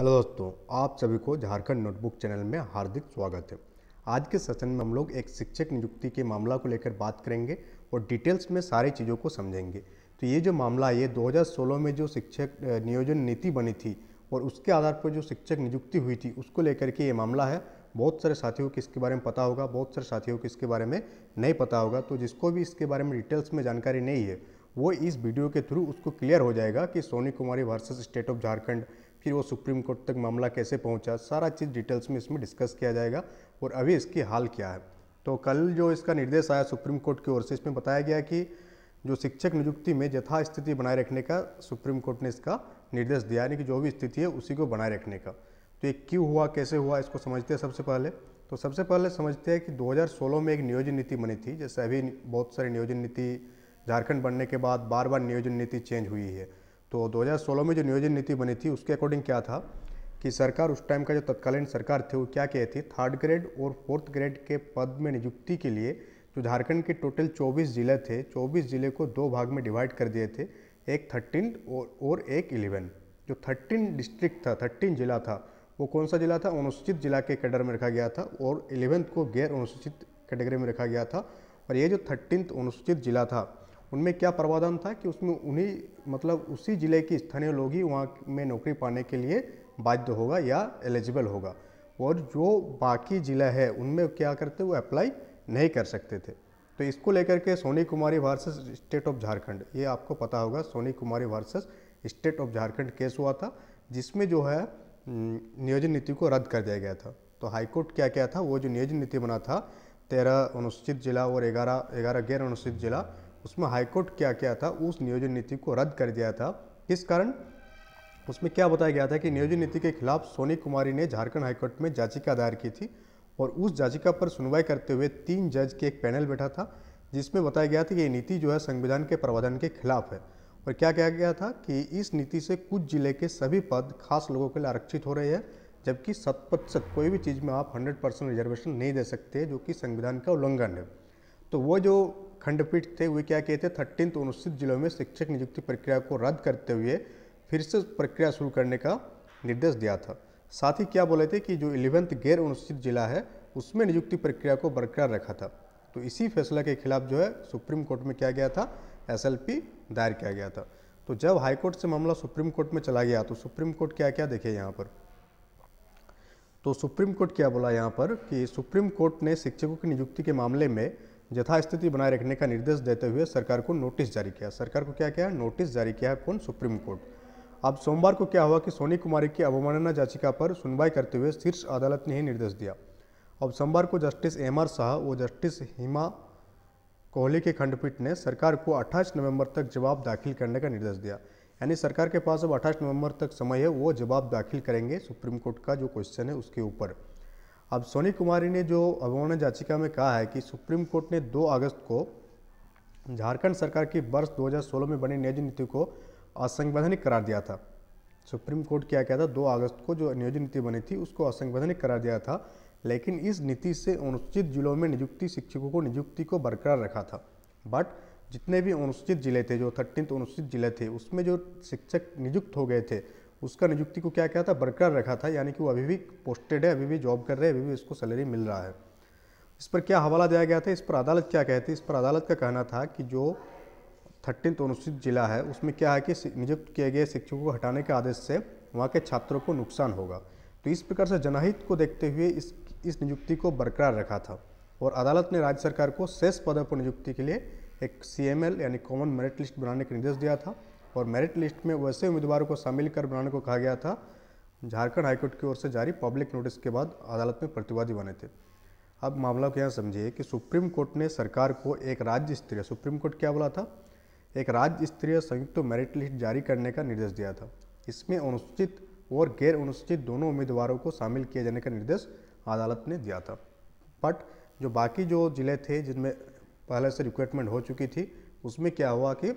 hello दोस्तों आप सभी को झारखंड नोटबुक चैनल में हार्दिक स्वागत है आज के सेशन में हम लोग एक शिक्षक नियुक्ति के मामला को लेकर बात करेंगे और डिटेल्स में सारी चीज़ों को समझेंगे तो ये जो मामला है ये 2016 में जो शिक्षक नियोजन नीति बनी थी और उसके आधार पर जो शिक्षक नियुक्ति हुई थी उसको लेकर के ये मामला है बहुत सारे साथियों को इसके बारे में पता होगा बहुत सारे साथियों को इसके बारे में नहीं पता होगा तो जिसको भी इसके बारे में डिटेल्स में जानकारी नहीं है वो इस वीडियो के थ्रू उसको क्लियर हो जाएगा कि Soni Kumari versus state of Jharkhand फिर वो सुप्रीम कोर्ट तक मामला कैसे पहुंचा सारा चीज़ डिटेल्स में इसमें डिस्कस किया जाएगा और अभी इसकी हाल क्या है तो कल जो इसका निर्देश आया सुप्रीम कोर्ट की ओर से इसमें बताया गया कि जो शिक्षक नियुक्ति में यथास्थिति बनाए रखने का सुप्रीम कोर्ट ने इसका निर्देश दिया यानी कि जो भी स्थिति है उसी को बनाए रखने का तो ये क्यों हुआ कैसे हुआ इसको समझते हैं सबसे पहले तो सबसे पहले समझते हैं कि 2016 में एक नियोजन नीति बनी थी जैसे अभी बहुत सारी नियोजन नीति झारखंड बनने के बाद बार बार नियोजन नीति चेंज हुई है तो 2016 में जो नियोजन नीति बनी थी उसके अकॉर्डिंग क्या था कि सरकार उस टाइम का जो तत्कालीन सरकार थे वो क्या कहती थी थर्ड ग्रेड और फोर्थ ग्रेड के पद में नियुक्ति के लिए जो झारखंड के टोटल 24 ज़िले थे 24 ज़िले को दो भाग में डिवाइड कर दिए थे एक थर्टीन और, और एक इलेवन जो थर्टीन डिस्ट्रिक्ट था थर्टीन जिला था वो कौन सा जिला था अनुसूचित जिला के कैडर में रखा गया था और इलेवेंथ को गैर अनुसूचित कैटेगरी में रखा गया था और ये जो थर्टीन अनुसूचित जिला था उनमें क्या प्रावधान था कि उसमें उन्हीं मतलब उसी ज़िले की स्थानीय लोग ही वहाँ में नौकरी पाने के लिए बाध्य होगा या एलिजिबल होगा और जो बाकी ज़िला है उनमें क्या करते वो अप्लाई नहीं कर सकते थे तो इसको लेकर के Soni Kumari versus state of Jharkhand ये आपको पता होगा Soni Kumari versus state of Jharkhand case हुआ था जिसमें जो है नियोजन नीति को रद्द कर दिया गया था तो हाईकोर्ट क्या क्या था वो जो नियोजन नीति बना था तेरह अनुसूचित जिला और ग्यारह ग्यारह गैर अनुसूचित जिला उसमें हाईकोर्ट क्या क्या था उस नियोजन नीति को रद्द कर दिया था किस कारण उसमें क्या बताया गया था कि नियोजन नीति के खिलाफ सोनी कुमारी ने झारखंड हाईकोर्ट में याचिका दायर की थी और उस याचिका पर सुनवाई करते हुए तीन जज के एक पैनल बैठा था जिसमें बताया गया था कि ये नीति जो है संविधान के प्रावधान के खिलाफ है और क्या कहा गया था कि इस नीति से कुछ जिले के सभी पद खास लोगों के लिए आरक्षित हो रहे हैं जबकि शत प्रतिशत कोई भी चीज़ में आप 100 परसेंट रिजर्वेशन नहीं दे सकते जो कि संविधान का उल्लंघन है तो वो जो खंडपीठ थे वे क्या कहते हैं थर्टीन अनुसूचित जिलों में शिक्षक नियुक्ति प्रक्रिया को रद्द करते हुए फिर से प्रक्रिया शुरू करने का निर्देश दिया था साथ ही क्या बोले थे कि जो इलेवेंथ गैर अनुसूचित जिला है उसमें नियुक्ति प्रक्रिया को बरकरार रखा था तो इसी फैसला के खिलाफ जो है सुप्रीम कोर्ट में क्या गया था एसएलपी दायर किया गया था तो जब हाईकोर्ट से मामला सुप्रीम कोर्ट में चला गया तो सुप्रीम कोर्ट क्या क्या देखे यहाँ पर तो सुप्रीम कोर्ट क्या बोला यहाँ पर कि सुप्रीम कोर्ट ने शिक्षकों की नियुक्ति के मामले में यथास्थिति बनाए रखने का निर्देश देते हुए सरकार को नोटिस जारी किया सरकार को क्या किया नोटिस जारी किया है कौन सुप्रीम कोर्ट अब सोमवार को क्या हुआ कि सोनी कुमारी की अवमानना याचिका पर सुनवाई करते हुए शीर्ष अदालत ने ही निर्देश दिया अब सोमवार को जस्टिस एम आर शाह और जस्टिस हिमा कोहली के खंडपीठ ने सरकार को 28 नवंबर तक जवाब दाखिल करने का निर्देश दिया यानी सरकार के पास अब 28 नवंबर तक समय है वो जवाब दाखिल करेंगे सुप्रीम कोर्ट का जो क्वेश्चन है उसके ऊपर अब सोनी कुमारी ने जो अवमान याचिका में कहा है कि सुप्रीम कोर्ट ने 2 अगस्त को झारखंड सरकार की वर्ष 2016 में बनी नियोजन नीति को असंवैधानिक करार दिया था सुप्रीम कोर्ट क्या कहता था दो अगस्त को जो नियोजन नीति बनी थी उसको असंवैधानिक करार दिया था लेकिन इस नीति से अनुसूचित जिलों में नियुक्ति शिक्षकों को नियुक्ति को बरकरार रखा था बट जितने भी अनुसूचित जिले थे जो थर्टीन अनुसूचित जिले थे उसमें जो शिक्षक नियुक्त हो गए थे उसका नियुक्ति को क्या किया था बरकरार रखा था यानी कि वो अभी भी पोस्टेड है अभी भी जॉब कर रहे हैं अभी भी उसको सैलरी मिल रहा है इस पर क्या हवाला दिया गया था इस पर अदालत क्या कहती इस पर अदालत का कहना था कि जो थर्टीन अनुसूचित जिला है उसमें क्या है कि नियुक्त किए गए शिक्षकों को हटाने के आदेश से वहाँ के छात्रों को नुकसान होगा तो इस प्रकार से जनहित को देखते हुए इस इस नियुक्ति को बरकरार रखा था और अदालत ने राज्य सरकार को शेष पदों पर नियुक्ति के लिए एक सी यानी कॉमन मेरिट लिस्ट बनाने का निर्देश दिया था और मेरिट लिस्ट में वैसे उम्मीदवारों को शामिल कर बनाने को कहा गया था झारखंड हाईकोर्ट की ओर से जारी पब्लिक नोटिस के बाद अदालत में प्रतिवादी बने थे अब मामला को यहाँ समझिए कि सुप्रीम कोर्ट ने सरकार को एक राज्य स्तरीय सुप्रीम कोर्ट क्या बोला था एक राज्य स्तरीय संयुक्त तो मेरिट लिस्ट जारी करने का निर्देश दिया था इसमें अनुसूचित और गैर अनुसूचित दोनों उम्मीदवारों को शामिल किए जाने का निर्देश अदालत ने दिया था बट जो बाकी जो ज़िले थे जिनमें पहले से रिक्रूटमेंट हो चुकी थी उसमें क्या हुआ कि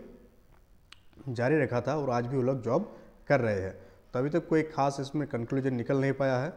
जारी रखा था और आज भी वो लोग जॉब कर रहे हैं तो अभी तक तो कोई खास इसमें कंक्लूजन निकल नहीं पाया है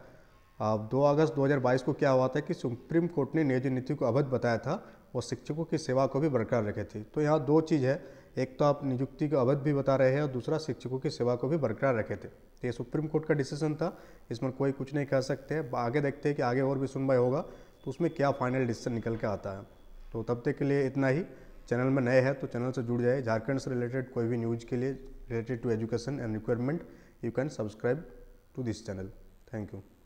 अब 2 अगस्त 2022 को क्या हुआ था कि सुप्रीम कोर्ट ने नियोजन नीति को अवध बताया था और शिक्षकों की सेवा को भी बरकरार रखे थे तो यहाँ दो चीज़ है एक तो आप नियुक्ति को अवध भी बता रहे हैं और दूसरा शिक्षकों की सेवा को भी बरकरार रखे थे तो ये सुप्रीम कोर्ट का डिसीजन था इसमें कोई कुछ नहीं कह सकते आगे देखते हैं कि आगे और भी सुनवाई होगा तो उसमें क्या फाइनल डिसीजन निकल के आता है तो तब तक के लिए इतना ही चैनल में नए हैं तो चैनल से जुड़ जाए झारखंड से रिलेटेड कोई भी न्यूज़ के लिए related to education and requirement you can subscribe to this channel thank you